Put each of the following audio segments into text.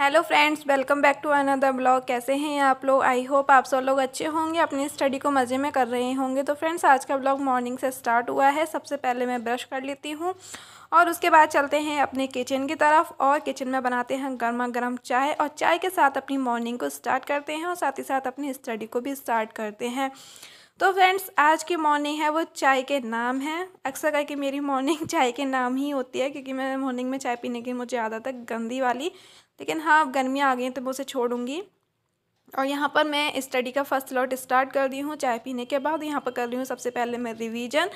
hello friends welcome back to another blog कैसे हैं आप लोग आई होप आप सब लोग अच्छे होंगे अपनी स्टडी को मज़े में कर रहे होंगे तो फ्रेंड्स आज का ब्लॉग मॉर्निंग से स्टार्ट हुआ है सबसे पहले मैं ब्रश कर लेती हूँ और उसके बाद चलते हैं अपने किचन की तरफ और किचन में बनाते हैं गर्मा गर्म चाय और चाय के साथ अपनी मॉर्निंग को स्टार्ट करते हैं और साथ ही साथ अपनी स्टडी को भी स्टार्ट करते हैं तो फ्रेंड्स आज की मॉर्निंग है वो चाय के नाम है अक्सर करके मेरी मॉर्निंग चाय के नाम ही होती है क्योंकि मैं मॉर्निंग में चाय पीने की मुझे आदत है गंदी वाली लेकिन हाँ गर्मियाँ आ गई हैं तो मैं उसे छोड़ूंगी और यहाँ पर मैं स्टडी का फर्स्ट लॉट स्टार्ट कर दी हूँ चाय पीने के बाद यहाँ पर कर रही हूँ सबसे पहले मैं रिवीजन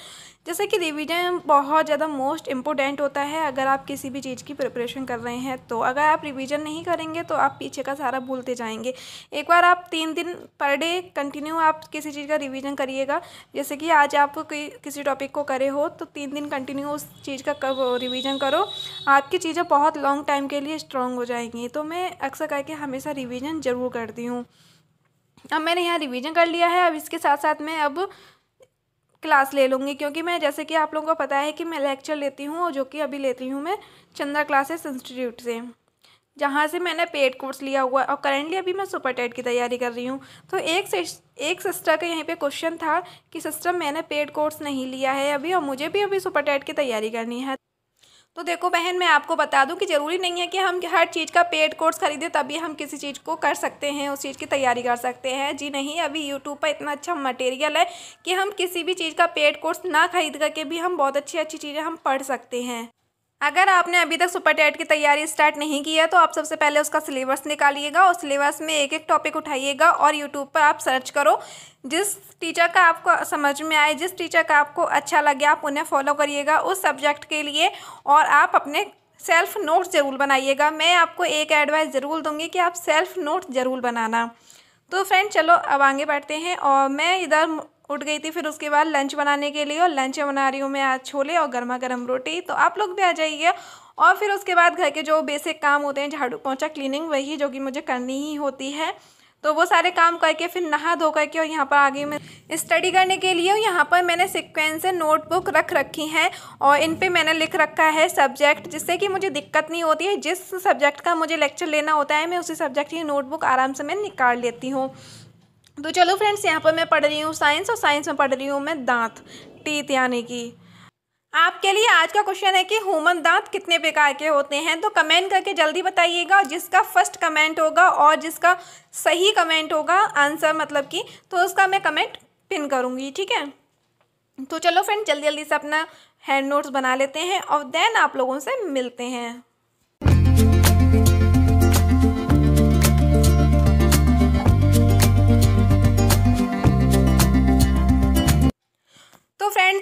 जैसे कि रिवीजन बहुत ज़्यादा मोस्ट इम्पोर्टेंट होता है अगर आप किसी भी चीज़ की प्रिपरेशन कर रहे हैं तो अगर आप रिवीजन नहीं करेंगे तो आप पीछे का सारा भूलते जाएंगे एक बार आप तीन दिन पर डे कंटिन्यू आप किसी चीज़ का रिविज़न करिएगा जैसे कि आज आप किसी टॉपिक को करे हो तो तीन दिन कंटिन्यू उस चीज़ का रिविज़न करो आपकी चीज़ें बहुत लॉन्ग टाइम के लिए स्ट्रॉन्ग हो जाएंगी तो मैं अक्सर करके हमेशा रिविज़न ज़रूर करती हूँ अब मैंने यहाँ रिवीजन कर लिया है अब इसके साथ साथ मैं अब क्लास ले लूँगी क्योंकि मैं जैसे कि आप लोगों को पता है कि मैं लेक्चर लेती हूँ और जो कि अभी लेती हूँ मैं चंद्रा क्लासेस इंस्टीट्यूट से जहाँ से मैंने पेड कोर्स लिया हुआ और करेंटली अभी मैं सुपर टेट की तैयारी कर रही हूँ तो एक से एक सिस्टर का यहीं पे क्वेश्चन था कि सिस्टर मैंने पेड कोर्स नहीं लिया है अभी और मुझे भी अभी सुपर टेट की तैयारी करनी है तो देखो बहन मैं आपको बता दूं कि ज़रूरी नहीं है कि हम हर चीज़ का पेड कोर्स खरीदें तभी हम किसी चीज़ को कर सकते हैं उस चीज़ की तैयारी कर सकते हैं जी नहीं अभी यूट्यूब पर इतना अच्छा मटेरियल है कि हम किसी भी चीज़ का पेड कोर्स ना खरीद करके भी हम बहुत अच्छी अच्छी चीज़ें हम पढ़ सकते हैं अगर आपने अभी तक सुपर टेट की तैयारी स्टार्ट नहीं की है तो आप सबसे पहले उसका सिलेबस निकालिएगा और सिलेबस में एक एक टॉपिक उठाइएगा और यूट्यूब पर आप सर्च करो जिस टीचर का आपको समझ में आए जिस टीचर का आपको अच्छा लगे आप उन्हें फॉलो करिएगा उस सब्जेक्ट के लिए और आप अपने सेल्फ नोट्स ज़रूर बनाइएगा मैं आपको एक एडवाइस ज़रूर दूंगी कि आप सेल्फ नोट्स ज़रूर बनाना तो फ्रेंड चलो अब आगे बढ़ते हैं और मैं इधर उठ गई थी फिर उसके बाद लंच बनाने के लिए और लंच बना रही हूँ मैं आज छोले और गर्मा गर्म रोटी तो आप लोग भी आ जाइए और फिर उसके बाद घर के जो बेसिक काम होते हैं झाड़ू पहुँचा क्लीनिंग वही जो कि मुझे करनी ही होती है तो वो सारे काम करके फिर नहा धो करके और यहाँ पर आ गई मैं स्टडी करने के लिए और यहाँ पर मैंने सिक्वेंस से नोटबुक रख रखी हैं और इन पे मैंने लिख रखा है सब्जेक्ट जिससे कि मुझे दिक्कत नहीं होती है जिस सब्जेक्ट का मुझे लेक्चर लेना होता है मैं उसी सब्जेक्ट की नोटबुक आराम से मैं निकाल लेती हूँ तो चलो फ्रेंड्स यहाँ पर मैं पढ़ रही हूँ साइंस और साइंस में पढ़ रही हूँ मैं दांत टीत यानी कि आपके लिए आज का क्वेश्चन है कि ह्यूमन दांत कितने प्रकार के होते हैं तो कमेंट करके जल्दी बताइएगा जिसका फर्स्ट कमेंट होगा और जिसका सही कमेंट होगा आंसर मतलब कि तो उसका मैं कमेंट पिन करूँगी ठीक है तो चलो फ्रेंड जल्दी जल्दी से अपना हैंड नोट्स बना लेते हैं और देन आप लोगों से मिलते हैं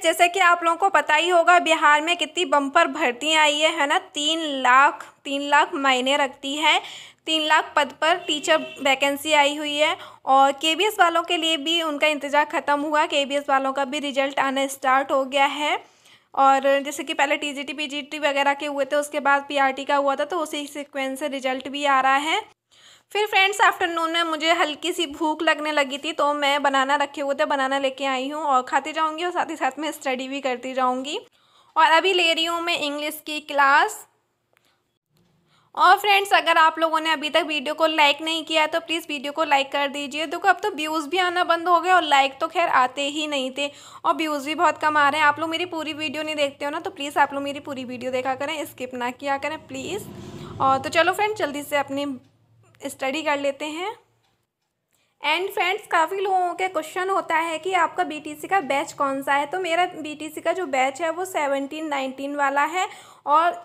जैसे कि आप लोगों को पता ही होगा बिहार में कितनी बम्पर भर्ती आई है है ना तीन लाख तीन लाख मायने रखती है तीन लाख पद पर टीचर वैकेंसी आई हुई है और के वालों के लिए भी उनका इंतज़ार ख़त्म हुआ के वालों का भी रिजल्ट आना स्टार्ट हो गया है और जैसे कि पहले T G T P G T वगैरह के हुए थे उसके बाद पी आर टी का हुआ था तो उसी सिक्वेंस से रिजल्ट भी आ रहा है फिर फ्रेंड्स आफ्टरनून में मुझे हल्की सी भूख लगने लगी थी तो मैं बनाना रखे हुए थे बनाना लेके आई हूँ और खाती जाऊँगी और साथ ही साथ में स्टडी भी करती जाऊँगी और अभी ले रही हूँ मैं इंग्लिश की क्लास और फ्रेंड्स अगर आप लोगों ने अभी तक वीडियो को लाइक नहीं किया तो प्लीज़ वीडियो को लाइक कर दीजिए देखो अब तो व्यूज़ भी आना बंद हो गए और लाइक तो खैर आते ही नहीं थे और व्यूज़ भी बहुत कम आ रहे हैं आप लोग मेरी पूरी वीडियो नहीं देखते हो ना तो प्लीज़ आप लोग मेरी पूरी वीडियो देखा करें स्किप ना किया करें प्लीज़ और तो चलो फ्रेंड जल्दी से अपनी स्टडी कर लेते हैं एंड फ्रेंड्स काफ़ी लोगों के क्वेश्चन होता है कि आपका बीटीसी का बैच कौन सा है तो मेरा बीटीसी का जो बैच है वो सेवनटीन नाइनटीन वाला है और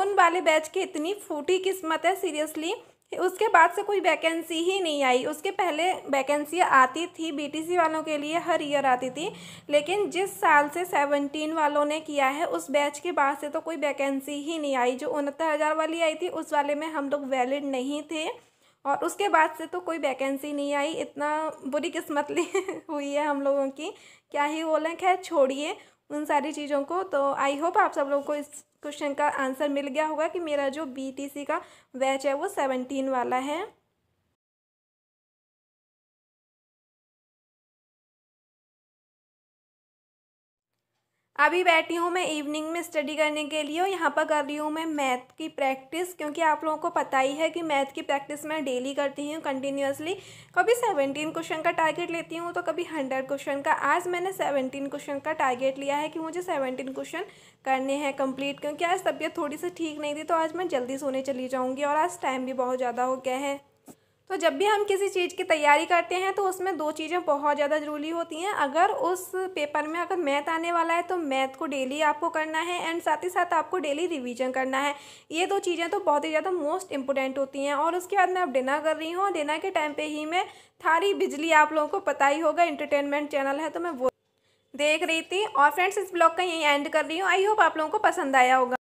उन वाले बैच की इतनी फूटी किस्मत है सीरियसली उसके बाद से कोई वैकेंसी ही नहीं आई उसके पहले वैकेंसी आती थी बीटीसी वालों के लिए हर ईयर आती थी लेकिन जिस साल से सेवनटीन वालों ने किया है उस बैच के बाद से तो कोई वैकेंसी ही नहीं आई जो उनहत्तर हज़ार वाली आई थी उस वाले में हम लोग वैलिड नहीं थे और उसके बाद से तो कोई वैकेंसी नहीं आई इतना बुरी किस्मत हुई है हम लोगों की क्या ही बोलें खैर छोड़िए उन सारी चीज़ों को तो आई होप आप सब लोगों को इस क्वेश्चन का आंसर मिल गया होगा कि मेरा जो बी का बैच है वो सेवनटीन वाला है अभी बैठी हूँ मैं इवनिंग में स्टडी करने के लिए और यहाँ पर कर रही हूँ मैं मैथ की प्रैक्टिस क्योंकि आप लोगों को पता ही है कि मैथ की प्रैक्टिस मैं डेली करती हूँ कंटिन्यूसली कभी सेवनटीन क्वेश्चन का टारगेट लेती हूँ तो कभी हंड्रेड क्वेश्चन का आज मैंने सेवनटीन क्वेश्चन का टारगेट लिया है कि मुझे सेवनटीन क्वेश्चन करने हैं कम्प्लीट क्योंकि आज तबीयत थोड़ी सी ठीक नहीं थी तो आज मैं जल्दी सोने चली जाऊँगी और आज टाइम भी बहुत ज़्यादा हो गया है तो जब भी हम किसी चीज़ की तैयारी करते हैं तो उसमें दो चीज़ें बहुत ज़्यादा ज़रूरी होती हैं अगर उस पेपर में अगर मैथ आने वाला है तो मैथ को डेली आपको करना है एंड साथ ही साथ आपको डेली रिवीजन करना है ये दो चीज़ें तो बहुत ही ज़्यादा मोस्ट इंपॉर्टेंट होती हैं और उसके बाद मैं अब डिनर कर रही हूँ डिनर के टाइम पर ही मैं थारी बिजली आप लोगों को पता ही होगा इंटरटेनमेंट चैनल है तो मैं वो देख रही थी और फ्रेंड्स इस ब्लॉग का यही एंड कर रही हूँ आई होप आप लोगों को पसंद आया होगा